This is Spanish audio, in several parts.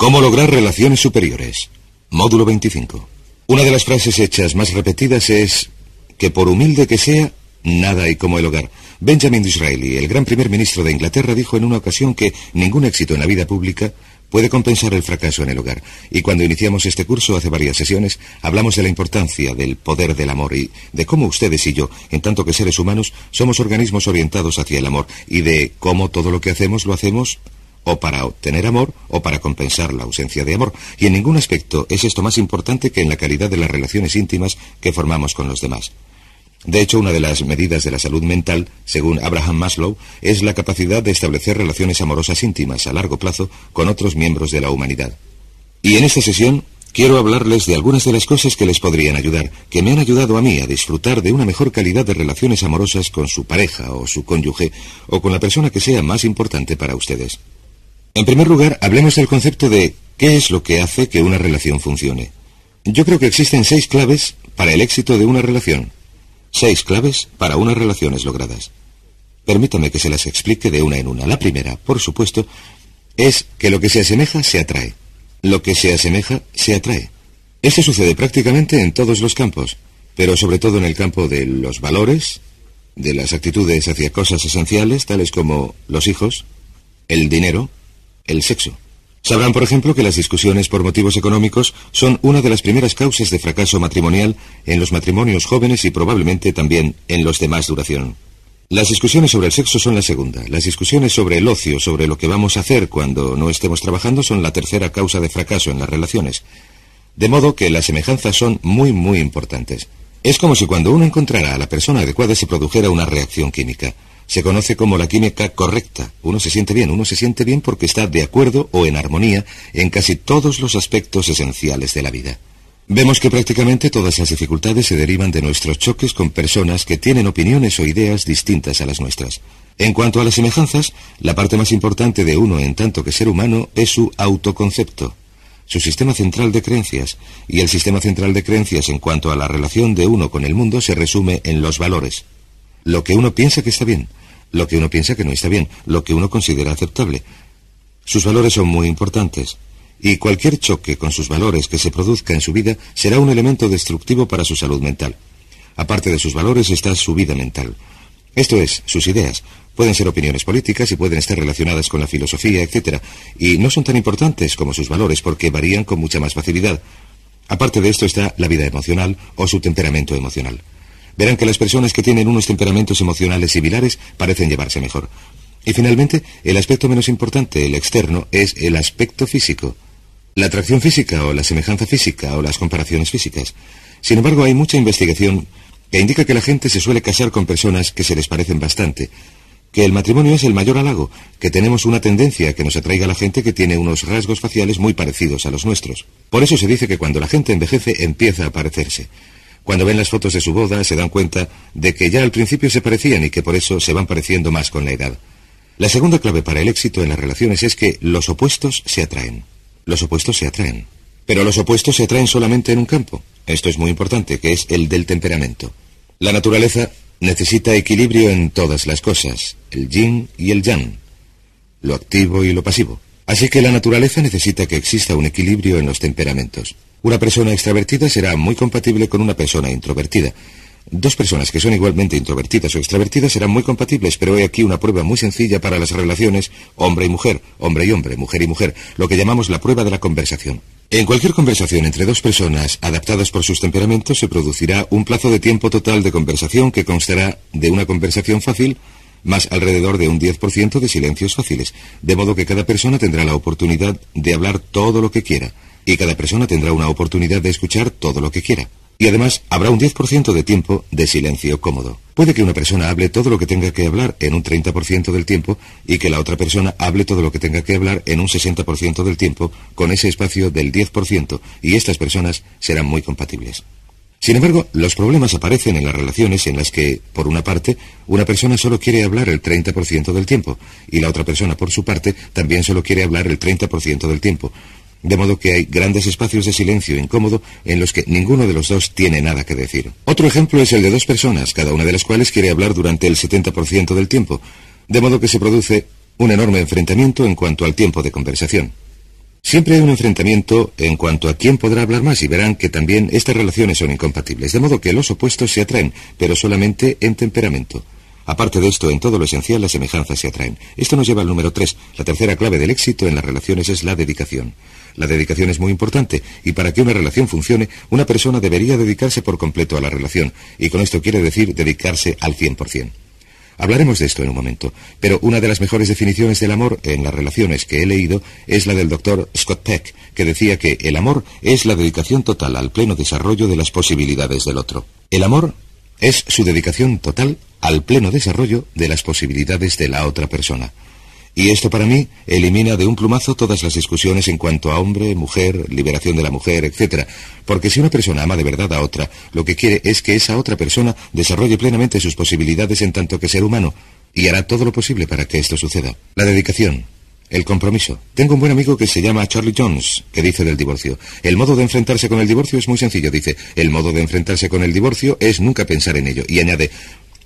¿Cómo lograr relaciones superiores? Módulo 25. Una de las frases hechas más repetidas es que por humilde que sea, nada hay como el hogar. Benjamin Disraeli, el gran primer ministro de Inglaterra, dijo en una ocasión que ningún éxito en la vida pública puede compensar el fracaso en el hogar. Y cuando iniciamos este curso hace varias sesiones, hablamos de la importancia del poder del amor y de cómo ustedes y yo, en tanto que seres humanos, somos organismos orientados hacia el amor y de cómo todo lo que hacemos lo hacemos o para obtener amor o para compensar la ausencia de amor, y en ningún aspecto es esto más importante que en la calidad de las relaciones íntimas que formamos con los demás. De hecho, una de las medidas de la salud mental, según Abraham Maslow, es la capacidad de establecer relaciones amorosas íntimas a largo plazo con otros miembros de la humanidad. Y en esta sesión quiero hablarles de algunas de las cosas que les podrían ayudar, que me han ayudado a mí a disfrutar de una mejor calidad de relaciones amorosas con su pareja o su cónyuge o con la persona que sea más importante para ustedes. En primer lugar, hablemos del concepto de qué es lo que hace que una relación funcione. Yo creo que existen seis claves para el éxito de una relación. Seis claves para unas relaciones logradas. Permítame que se las explique de una en una. La primera, por supuesto, es que lo que se asemeja se atrae. Lo que se asemeja se atrae. Esto sucede prácticamente en todos los campos, pero sobre todo en el campo de los valores, de las actitudes hacia cosas esenciales, tales como los hijos, el dinero, el sexo. Sabrán, por ejemplo, que las discusiones por motivos económicos son una de las primeras causas de fracaso matrimonial en los matrimonios jóvenes y probablemente también en los de más duración. Las discusiones sobre el sexo son la segunda. Las discusiones sobre el ocio, sobre lo que vamos a hacer cuando no estemos trabajando, son la tercera causa de fracaso en las relaciones. De modo que las semejanzas son muy, muy importantes. Es como si cuando uno encontrara a la persona adecuada se produjera una reacción química se conoce como la química correcta. Uno se siente bien, uno se siente bien porque está de acuerdo o en armonía en casi todos los aspectos esenciales de la vida. Vemos que prácticamente todas las dificultades se derivan de nuestros choques con personas que tienen opiniones o ideas distintas a las nuestras. En cuanto a las semejanzas, la parte más importante de uno en tanto que ser humano es su autoconcepto, su sistema central de creencias, y el sistema central de creencias en cuanto a la relación de uno con el mundo se resume en los valores. Lo que uno piensa que está bien, lo que uno piensa que no está bien, lo que uno considera aceptable. Sus valores son muy importantes, y cualquier choque con sus valores que se produzca en su vida será un elemento destructivo para su salud mental. Aparte de sus valores está su vida mental. Esto es, sus ideas. Pueden ser opiniones políticas y pueden estar relacionadas con la filosofía, etc. Y no son tan importantes como sus valores porque varían con mucha más facilidad. Aparte de esto está la vida emocional o su temperamento emocional. Verán que las personas que tienen unos temperamentos emocionales similares parecen llevarse mejor. Y finalmente, el aspecto menos importante, el externo, es el aspecto físico. La atracción física o la semejanza física o las comparaciones físicas. Sin embargo, hay mucha investigación que indica que la gente se suele casar con personas que se les parecen bastante, que el matrimonio es el mayor halago, que tenemos una tendencia que nos atraiga a la gente que tiene unos rasgos faciales muy parecidos a los nuestros. Por eso se dice que cuando la gente envejece empieza a parecerse. Cuando ven las fotos de su boda se dan cuenta de que ya al principio se parecían y que por eso se van pareciendo más con la edad. La segunda clave para el éxito en las relaciones es que los opuestos se atraen. Los opuestos se atraen. Pero los opuestos se atraen solamente en un campo. Esto es muy importante, que es el del temperamento. La naturaleza necesita equilibrio en todas las cosas, el yin y el yang, lo activo y lo pasivo. Así que la naturaleza necesita que exista un equilibrio en los temperamentos. Una persona extravertida será muy compatible con una persona introvertida. Dos personas que son igualmente introvertidas o extravertidas serán muy compatibles, pero hay aquí una prueba muy sencilla para las relaciones hombre y mujer, hombre y hombre, mujer y mujer, lo que llamamos la prueba de la conversación. En cualquier conversación entre dos personas adaptadas por sus temperamentos se producirá un plazo de tiempo total de conversación que constará de una conversación fácil más alrededor de un 10% de silencios fáciles, de modo que cada persona tendrá la oportunidad de hablar todo lo que quiera y cada persona tendrá una oportunidad de escuchar todo lo que quiera. Y además habrá un 10% de tiempo de silencio cómodo. Puede que una persona hable todo lo que tenga que hablar en un 30% del tiempo y que la otra persona hable todo lo que tenga que hablar en un 60% del tiempo con ese espacio del 10% y estas personas serán muy compatibles. Sin embargo, los problemas aparecen en las relaciones en las que, por una parte, una persona solo quiere hablar el 30% del tiempo y la otra persona, por su parte, también solo quiere hablar el 30% del tiempo de modo que hay grandes espacios de silencio incómodo en los que ninguno de los dos tiene nada que decir. Otro ejemplo es el de dos personas, cada una de las cuales quiere hablar durante el 70% del tiempo, de modo que se produce un enorme enfrentamiento en cuanto al tiempo de conversación. Siempre hay un enfrentamiento en cuanto a quién podrá hablar más y verán que también estas relaciones son incompatibles, de modo que los opuestos se atraen, pero solamente en temperamento. Aparte de esto, en todo lo esencial las semejanzas se atraen. Esto nos lleva al número 3. La tercera clave del éxito en las relaciones es la dedicación. La dedicación es muy importante y para que una relación funcione, una persona debería dedicarse por completo a la relación y con esto quiere decir dedicarse al 100%. Hablaremos de esto en un momento, pero una de las mejores definiciones del amor en las relaciones que he leído es la del doctor Scott Peck, que decía que el amor es la dedicación total al pleno desarrollo de las posibilidades del otro. El amor es su dedicación total al pleno desarrollo de las posibilidades de la otra persona. Y esto para mí elimina de un plumazo todas las discusiones en cuanto a hombre, mujer, liberación de la mujer, etc. Porque si una persona ama de verdad a otra, lo que quiere es que esa otra persona desarrolle plenamente sus posibilidades en tanto que ser humano, y hará todo lo posible para que esto suceda. La dedicación, el compromiso. Tengo un buen amigo que se llama Charlie Jones, que dice del divorcio. El modo de enfrentarse con el divorcio es muy sencillo, dice. El modo de enfrentarse con el divorcio es nunca pensar en ello. Y añade,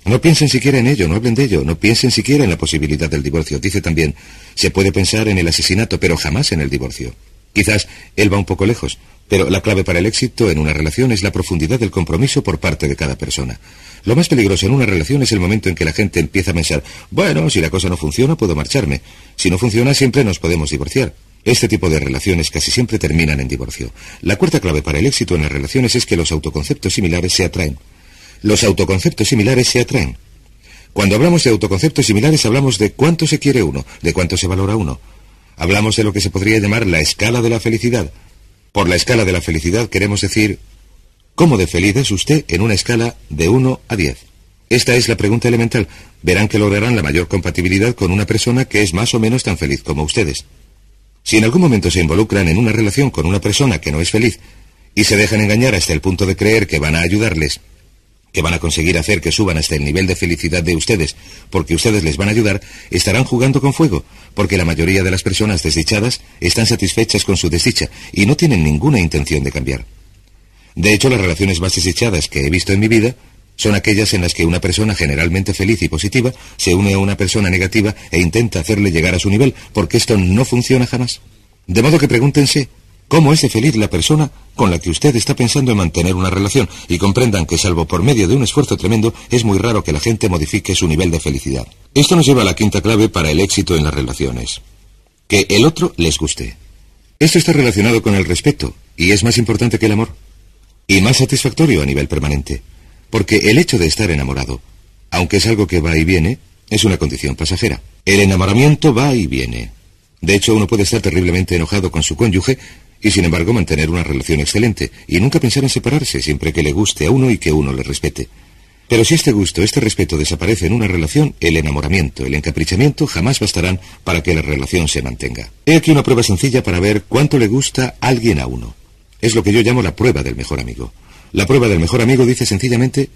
no piensen siquiera en ello, no hablen de ello, no piensen siquiera en la posibilidad del divorcio. Dice también, se puede pensar en el asesinato, pero jamás en el divorcio. Quizás él va un poco lejos, pero la clave para el éxito en una relación es la profundidad del compromiso por parte de cada persona. Lo más peligroso en una relación es el momento en que la gente empieza a pensar, bueno, si la cosa no funciona, puedo marcharme. Si no funciona, siempre nos podemos divorciar. Este tipo de relaciones casi siempre terminan en divorcio. La cuarta clave para el éxito en las relaciones es que los autoconceptos similares se atraen. Los autoconceptos similares se atraen. Cuando hablamos de autoconceptos similares hablamos de cuánto se quiere uno, de cuánto se valora uno. Hablamos de lo que se podría llamar la escala de la felicidad. Por la escala de la felicidad queremos decir, ¿cómo de feliz es usted en una escala de 1 a 10? Esta es la pregunta elemental. Verán que lograrán la mayor compatibilidad con una persona que es más o menos tan feliz como ustedes. Si en algún momento se involucran en una relación con una persona que no es feliz y se dejan engañar hasta el punto de creer que van a ayudarles, que van a conseguir hacer que suban hasta el nivel de felicidad de ustedes, porque ustedes les van a ayudar, estarán jugando con fuego, porque la mayoría de las personas desdichadas están satisfechas con su desdicha y no tienen ninguna intención de cambiar. De hecho, las relaciones más desdichadas que he visto en mi vida son aquellas en las que una persona generalmente feliz y positiva se une a una persona negativa e intenta hacerle llegar a su nivel, porque esto no funciona jamás. De modo que pregúntense, cómo es de feliz la persona con la que usted está pensando en mantener una relación y comprendan que salvo por medio de un esfuerzo tremendo es muy raro que la gente modifique su nivel de felicidad. Esto nos lleva a la quinta clave para el éxito en las relaciones. Que el otro les guste. Esto está relacionado con el respeto y es más importante que el amor. Y más satisfactorio a nivel permanente. Porque el hecho de estar enamorado, aunque es algo que va y viene, es una condición pasajera. El enamoramiento va y viene. De hecho, uno puede estar terriblemente enojado con su cónyuge, y sin embargo mantener una relación excelente y nunca pensar en separarse siempre que le guste a uno y que uno le respete. Pero si este gusto, este respeto desaparece en una relación, el enamoramiento, el encaprichamiento jamás bastarán para que la relación se mantenga. He aquí una prueba sencilla para ver cuánto le gusta alguien a uno. Es lo que yo llamo la prueba del mejor amigo. La prueba del mejor amigo dice sencillamente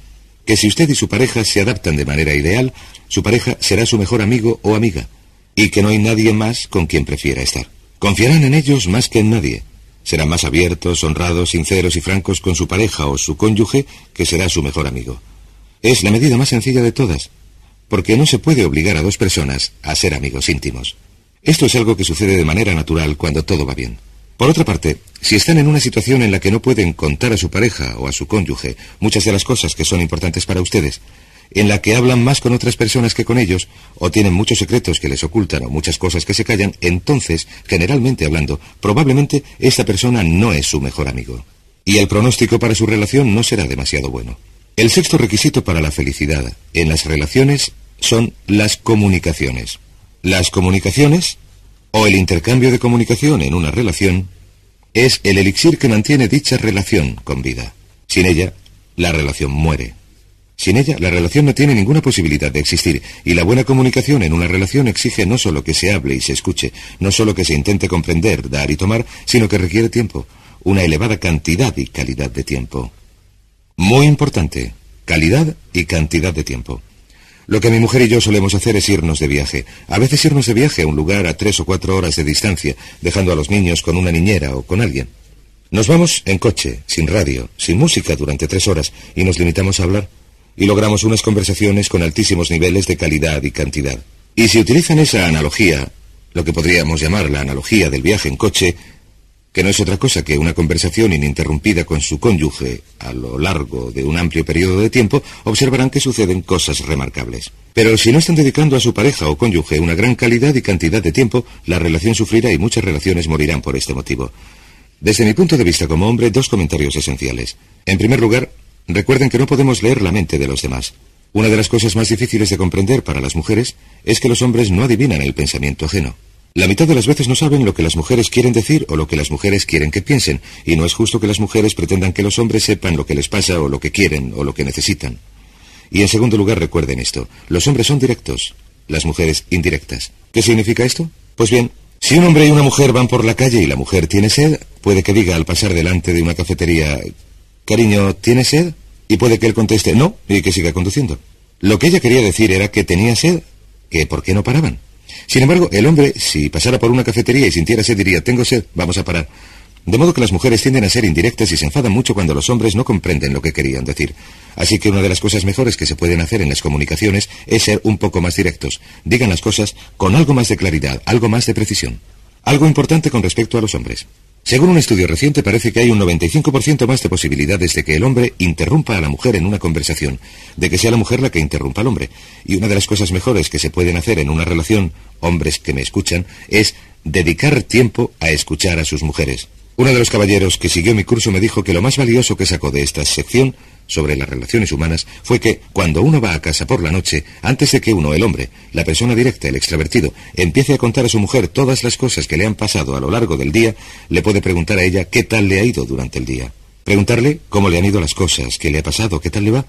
que si usted y su pareja se adaptan de manera ideal, su pareja será su mejor amigo o amiga, y que no hay nadie más con quien prefiera estar. Confiarán en ellos más que en nadie, Serán más abiertos, honrados, sinceros y francos con su pareja o su cónyuge, que será su mejor amigo. Es la medida más sencilla de todas, porque no se puede obligar a dos personas a ser amigos íntimos. Esto es algo que sucede de manera natural cuando todo va bien. Por otra parte, si están en una situación en la que no pueden contar a su pareja o a su cónyuge muchas de las cosas que son importantes para ustedes, en la que hablan más con otras personas que con ellos, o tienen muchos secretos que les ocultan o muchas cosas que se callan, entonces, generalmente hablando, probablemente esta persona no es su mejor amigo. Y el pronóstico para su relación no será demasiado bueno. El sexto requisito para la felicidad en las relaciones son las comunicaciones. Las comunicaciones, o el intercambio de comunicación en una relación, es el elixir que mantiene dicha relación con vida. Sin ella, la relación muere. Sin ella, la relación no tiene ninguna posibilidad de existir, y la buena comunicación en una relación exige no solo que se hable y se escuche, no solo que se intente comprender, dar y tomar, sino que requiere tiempo, una elevada cantidad y calidad de tiempo. Muy importante, calidad y cantidad de tiempo. Lo que mi mujer y yo solemos hacer es irnos de viaje. A veces irnos de viaje a un lugar a tres o cuatro horas de distancia, dejando a los niños con una niñera o con alguien. Nos vamos en coche, sin radio, sin música durante tres horas y nos limitamos a hablar y logramos unas conversaciones con altísimos niveles de calidad y cantidad. Y si utilizan esa analogía, lo que podríamos llamar la analogía del viaje en coche, que no es otra cosa que una conversación ininterrumpida con su cónyuge a lo largo de un amplio periodo de tiempo, observarán que suceden cosas remarcables. Pero si no están dedicando a su pareja o cónyuge una gran calidad y cantidad de tiempo, la relación sufrirá y muchas relaciones morirán por este motivo. Desde mi punto de vista como hombre, dos comentarios esenciales. En primer lugar, Recuerden que no podemos leer la mente de los demás. Una de las cosas más difíciles de comprender para las mujeres es que los hombres no adivinan el pensamiento ajeno. La mitad de las veces no saben lo que las mujeres quieren decir o lo que las mujeres quieren que piensen, y no es justo que las mujeres pretendan que los hombres sepan lo que les pasa o lo que quieren o lo que necesitan. Y en segundo lugar, recuerden esto, los hombres son directos, las mujeres indirectas. ¿Qué significa esto? Pues bien, si un hombre y una mujer van por la calle y la mujer tiene sed, puede que diga al pasar delante de una cafetería, Cariño, ¿tiene sed? Y puede que él conteste no y que siga conduciendo. Lo que ella quería decir era que tenía sed, que por qué no paraban. Sin embargo, el hombre, si pasara por una cafetería y sintiera sed, diría, tengo sed, vamos a parar. De modo que las mujeres tienden a ser indirectas y se enfadan mucho cuando los hombres no comprenden lo que querían decir. Así que una de las cosas mejores que se pueden hacer en las comunicaciones es ser un poco más directos. Digan las cosas con algo más de claridad, algo más de precisión. Algo importante con respecto a los hombres. Según un estudio reciente, parece que hay un 95% más de posibilidades de que el hombre interrumpa a la mujer en una conversación, de que sea la mujer la que interrumpa al hombre. Y una de las cosas mejores que se pueden hacer en una relación, hombres que me escuchan, es dedicar tiempo a escuchar a sus mujeres. Uno de los caballeros que siguió mi curso me dijo que lo más valioso que sacó de esta sección sobre las relaciones humanas fue que cuando uno va a casa por la noche, antes de que uno, el hombre, la persona directa, el extravertido, empiece a contar a su mujer todas las cosas que le han pasado a lo largo del día, le puede preguntar a ella qué tal le ha ido durante el día. Preguntarle cómo le han ido las cosas, qué le ha pasado, qué tal le va,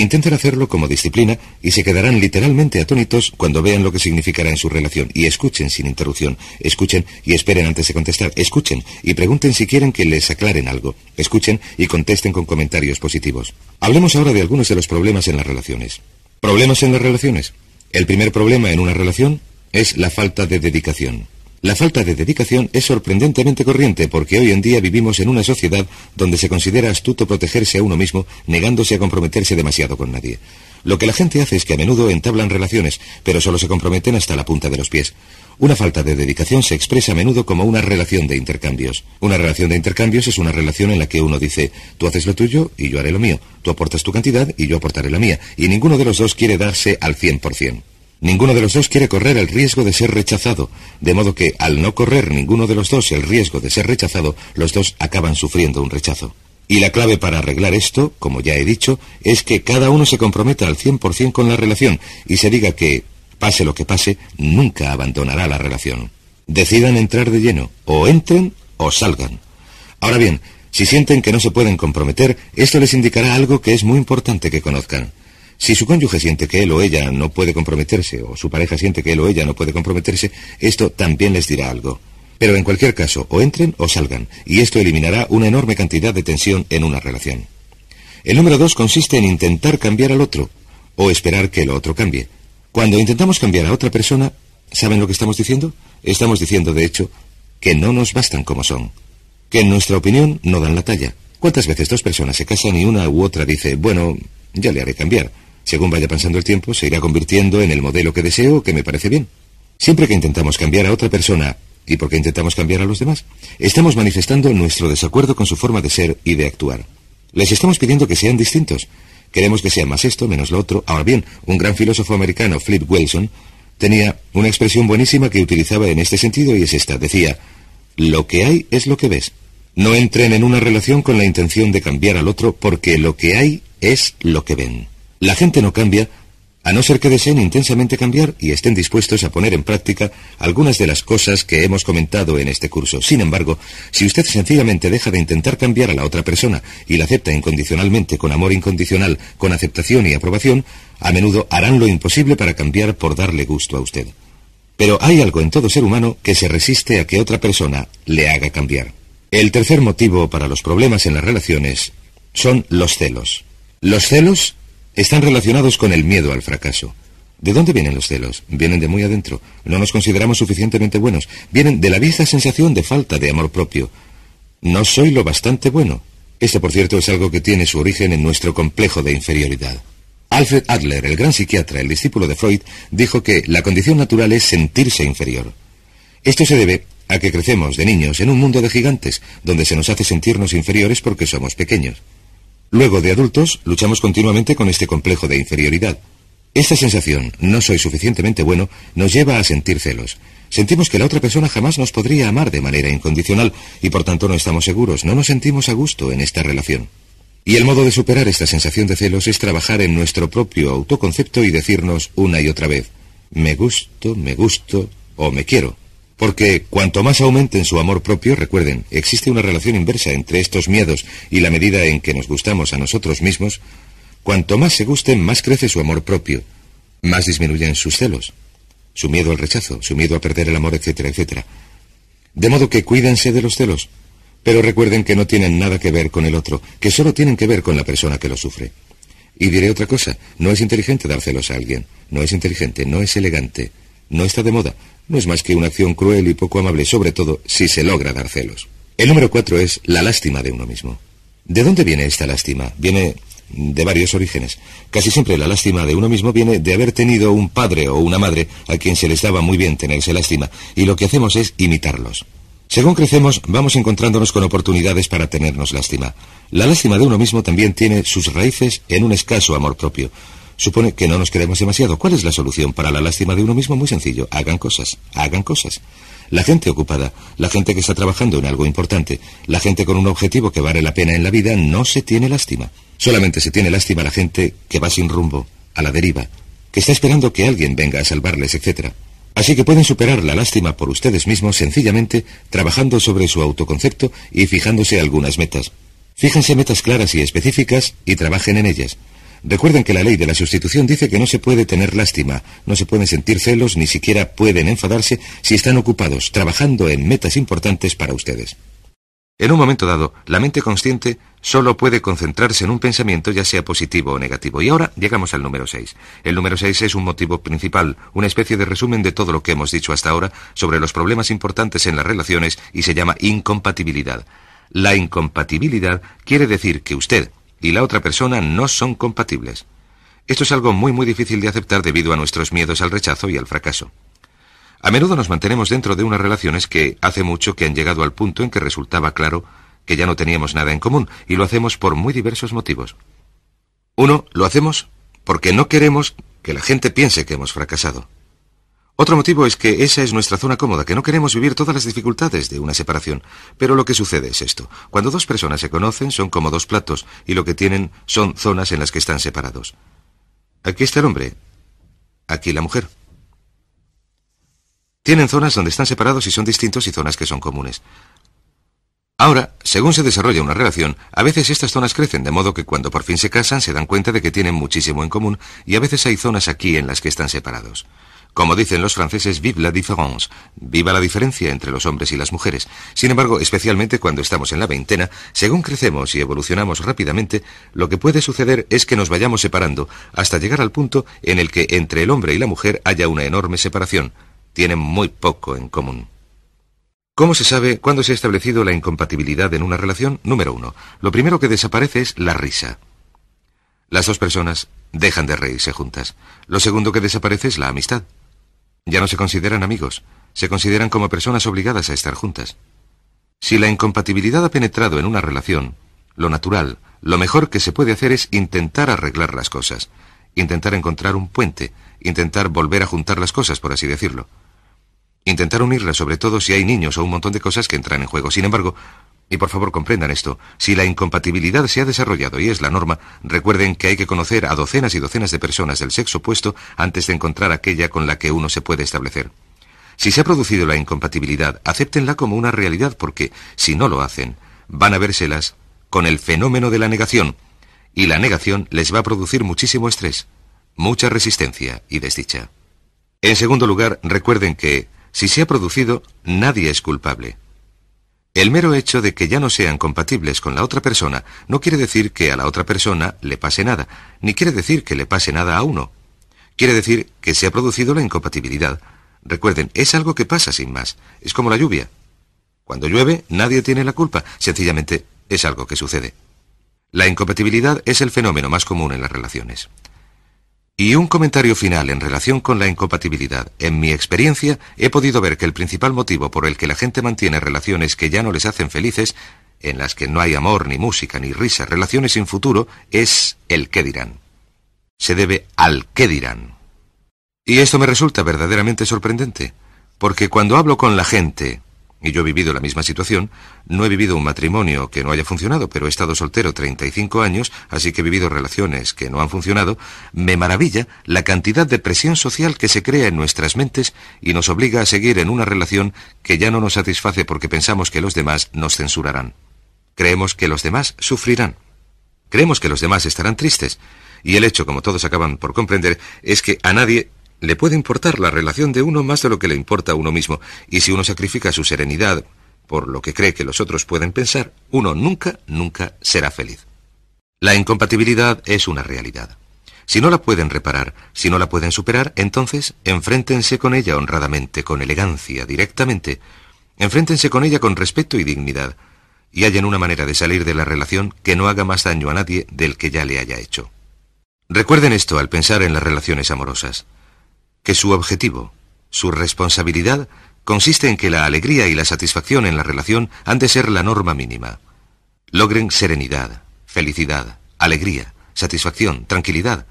Intenten hacerlo como disciplina y se quedarán literalmente atónitos cuando vean lo que significará en su relación y escuchen sin interrupción, escuchen y esperen antes de contestar, escuchen y pregunten si quieren que les aclaren algo, escuchen y contesten con comentarios positivos. Hablemos ahora de algunos de los problemas en las relaciones. Problemas en las relaciones. El primer problema en una relación es la falta de dedicación. La falta de dedicación es sorprendentemente corriente porque hoy en día vivimos en una sociedad donde se considera astuto protegerse a uno mismo negándose a comprometerse demasiado con nadie. Lo que la gente hace es que a menudo entablan relaciones, pero solo se comprometen hasta la punta de los pies. Una falta de dedicación se expresa a menudo como una relación de intercambios. Una relación de intercambios es una relación en la que uno dice, tú haces lo tuyo y yo haré lo mío, tú aportas tu cantidad y yo aportaré la mía, y ninguno de los dos quiere darse al 100%. Ninguno de los dos quiere correr el riesgo de ser rechazado, de modo que, al no correr ninguno de los dos el riesgo de ser rechazado, los dos acaban sufriendo un rechazo. Y la clave para arreglar esto, como ya he dicho, es que cada uno se comprometa al 100% con la relación y se diga que, pase lo que pase, nunca abandonará la relación. Decidan entrar de lleno, o entren o salgan. Ahora bien, si sienten que no se pueden comprometer, esto les indicará algo que es muy importante que conozcan. Si su cónyuge siente que él o ella no puede comprometerse, o su pareja siente que él o ella no puede comprometerse, esto también les dirá algo. Pero en cualquier caso, o entren o salgan, y esto eliminará una enorme cantidad de tensión en una relación. El número dos consiste en intentar cambiar al otro, o esperar que el otro cambie. Cuando intentamos cambiar a otra persona, ¿saben lo que estamos diciendo? Estamos diciendo, de hecho, que no nos bastan como son, que en nuestra opinión no dan la talla. ¿Cuántas veces dos personas se casan y una u otra dice, bueno, ya le haré cambiar? Según vaya pasando el tiempo, se irá convirtiendo en el modelo que deseo, que me parece bien. Siempre que intentamos cambiar a otra persona, y porque intentamos cambiar a los demás, estamos manifestando nuestro desacuerdo con su forma de ser y de actuar. Les estamos pidiendo que sean distintos. Queremos que sea más esto, menos lo otro. Ahora bien, un gran filósofo americano, Flip Wilson, tenía una expresión buenísima que utilizaba en este sentido y es esta. Decía, lo que hay es lo que ves. No entren en una relación con la intención de cambiar al otro porque lo que hay es lo que ven. La gente no cambia a no ser que deseen intensamente cambiar y estén dispuestos a poner en práctica algunas de las cosas que hemos comentado en este curso. Sin embargo, si usted sencillamente deja de intentar cambiar a la otra persona y la acepta incondicionalmente, con amor incondicional, con aceptación y aprobación, a menudo harán lo imposible para cambiar por darle gusto a usted. Pero hay algo en todo ser humano que se resiste a que otra persona le haga cambiar. El tercer motivo para los problemas en las relaciones son los celos. Los celos están relacionados con el miedo al fracaso. ¿De dónde vienen los celos? Vienen de muy adentro. No nos consideramos suficientemente buenos. Vienen de la vista sensación de falta de amor propio. No soy lo bastante bueno. esto por cierto, es algo que tiene su origen en nuestro complejo de inferioridad. Alfred Adler, el gran psiquiatra, el discípulo de Freud, dijo que la condición natural es sentirse inferior. Esto se debe a que crecemos de niños en un mundo de gigantes, donde se nos hace sentirnos inferiores porque somos pequeños. Luego de adultos, luchamos continuamente con este complejo de inferioridad. Esta sensación, no soy suficientemente bueno, nos lleva a sentir celos. Sentimos que la otra persona jamás nos podría amar de manera incondicional y por tanto no estamos seguros, no nos sentimos a gusto en esta relación. Y el modo de superar esta sensación de celos es trabajar en nuestro propio autoconcepto y decirnos una y otra vez, me gusto, me gusto o me quiero. Porque cuanto más aumenten su amor propio, recuerden, existe una relación inversa entre estos miedos y la medida en que nos gustamos a nosotros mismos, cuanto más se gusten, más crece su amor propio, más disminuyen sus celos, su miedo al rechazo, su miedo a perder el amor, etcétera, etcétera. De modo que cuídense de los celos, pero recuerden que no tienen nada que ver con el otro, que solo tienen que ver con la persona que lo sufre. Y diré otra cosa, no es inteligente dar celos a alguien, no es inteligente, no es elegante, no está de moda, no es más que una acción cruel y poco amable, sobre todo si se logra dar celos. El número cuatro es la lástima de uno mismo. ¿De dónde viene esta lástima? Viene de varios orígenes. Casi siempre la lástima de uno mismo viene de haber tenido un padre o una madre a quien se les daba muy bien tenerse lástima, y lo que hacemos es imitarlos. Según crecemos, vamos encontrándonos con oportunidades para tenernos lástima. La lástima de uno mismo también tiene sus raíces en un escaso amor propio. Supone que no nos queremos demasiado. ¿Cuál es la solución para la lástima de uno mismo? Muy sencillo. Hagan cosas. Hagan cosas. La gente ocupada, la gente que está trabajando en algo importante, la gente con un objetivo que vale la pena en la vida, no se tiene lástima. Solamente se tiene lástima la gente que va sin rumbo, a la deriva, que está esperando que alguien venga a salvarles, etc. Así que pueden superar la lástima por ustedes mismos sencillamente trabajando sobre su autoconcepto y fijándose algunas metas. Fíjense metas claras y específicas y trabajen en ellas. Recuerden que la ley de la sustitución dice que no se puede tener lástima, no se pueden sentir celos, ni siquiera pueden enfadarse si están ocupados trabajando en metas importantes para ustedes. En un momento dado, la mente consciente solo puede concentrarse en un pensamiento, ya sea positivo o negativo. Y ahora llegamos al número 6. El número 6 es un motivo principal, una especie de resumen de todo lo que hemos dicho hasta ahora sobre los problemas importantes en las relaciones y se llama incompatibilidad. La incompatibilidad quiere decir que usted, y la otra persona no son compatibles. Esto es algo muy muy difícil de aceptar debido a nuestros miedos al rechazo y al fracaso. A menudo nos mantenemos dentro de unas relaciones que hace mucho que han llegado al punto en que resultaba claro que ya no teníamos nada en común y lo hacemos por muy diversos motivos. Uno, lo hacemos porque no queremos que la gente piense que hemos fracasado. Otro motivo es que esa es nuestra zona cómoda, que no queremos vivir todas las dificultades de una separación. Pero lo que sucede es esto. Cuando dos personas se conocen son como dos platos y lo que tienen son zonas en las que están separados. Aquí está el hombre, aquí la mujer. Tienen zonas donde están separados y son distintos y zonas que son comunes. Ahora, según se desarrolla una relación, a veces estas zonas crecen, de modo que cuando por fin se casan se dan cuenta de que tienen muchísimo en común y a veces hay zonas aquí en las que están separados. Como dicen los franceses, vive la différence, viva la diferencia entre los hombres y las mujeres. Sin embargo, especialmente cuando estamos en la veintena, según crecemos y evolucionamos rápidamente, lo que puede suceder es que nos vayamos separando hasta llegar al punto en el que entre el hombre y la mujer haya una enorme separación. Tienen muy poco en común. ¿Cómo se sabe cuándo se ha establecido la incompatibilidad en una relación? Número uno. Lo primero que desaparece es la risa. Las dos personas dejan de reírse juntas. Lo segundo que desaparece es la amistad. Ya no se consideran amigos, se consideran como personas obligadas a estar juntas. Si la incompatibilidad ha penetrado en una relación, lo natural, lo mejor que se puede hacer es intentar arreglar las cosas, intentar encontrar un puente, intentar volver a juntar las cosas, por así decirlo. Intentar unirlas, sobre todo si hay niños o un montón de cosas que entran en juego. Sin embargo, y por favor comprendan esto, si la incompatibilidad se ha desarrollado y es la norma, recuerden que hay que conocer a docenas y docenas de personas del sexo opuesto antes de encontrar aquella con la que uno se puede establecer. Si se ha producido la incompatibilidad, acéptenla como una realidad porque, si no lo hacen, van a verselas con el fenómeno de la negación. Y la negación les va a producir muchísimo estrés, mucha resistencia y desdicha. En segundo lugar, recuerden que, si se ha producido, nadie es culpable. El mero hecho de que ya no sean compatibles con la otra persona no quiere decir que a la otra persona le pase nada, ni quiere decir que le pase nada a uno. Quiere decir que se ha producido la incompatibilidad. Recuerden, es algo que pasa sin más. Es como la lluvia. Cuando llueve, nadie tiene la culpa. Sencillamente, es algo que sucede. La incompatibilidad es el fenómeno más común en las relaciones. Y un comentario final en relación con la incompatibilidad. En mi experiencia, he podido ver que el principal motivo por el que la gente mantiene relaciones que ya no les hacen felices, en las que no hay amor, ni música, ni risa, relaciones sin futuro, es el qué dirán. Se debe al qué dirán. Y esto me resulta verdaderamente sorprendente, porque cuando hablo con la gente, y yo he vivido la misma situación, no he vivido un matrimonio que no haya funcionado, pero he estado soltero 35 años, así que he vivido relaciones que no han funcionado, me maravilla la cantidad de presión social que se crea en nuestras mentes y nos obliga a seguir en una relación que ya no nos satisface porque pensamos que los demás nos censurarán. Creemos que los demás sufrirán. Creemos que los demás estarán tristes. Y el hecho, como todos acaban por comprender, es que a nadie le puede importar la relación de uno más de lo que le importa a uno mismo, y si uno sacrifica su serenidad por lo que cree que los otros pueden pensar, uno nunca, nunca será feliz. La incompatibilidad es una realidad. Si no la pueden reparar, si no la pueden superar, entonces enfréntense con ella honradamente, con elegancia, directamente. Enfréntense con ella con respeto y dignidad, y hallen una manera de salir de la relación que no haga más daño a nadie del que ya le haya hecho. Recuerden esto al pensar en las relaciones amorosas que su objetivo, su responsabilidad, consiste en que la alegría y la satisfacción en la relación han de ser la norma mínima. Logren serenidad, felicidad, alegría, satisfacción, tranquilidad.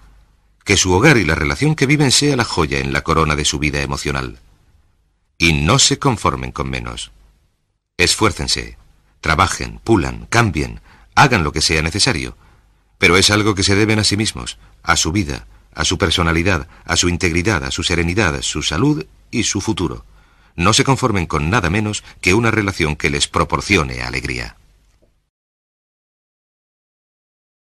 Que su hogar y la relación que viven sea la joya en la corona de su vida emocional. Y no se conformen con menos. Esfuércense, trabajen, pulan, cambien, hagan lo que sea necesario. Pero es algo que se deben a sí mismos, a su vida, a su personalidad, a su integridad, a su serenidad, su salud y su futuro. No se conformen con nada menos que una relación que les proporcione alegría.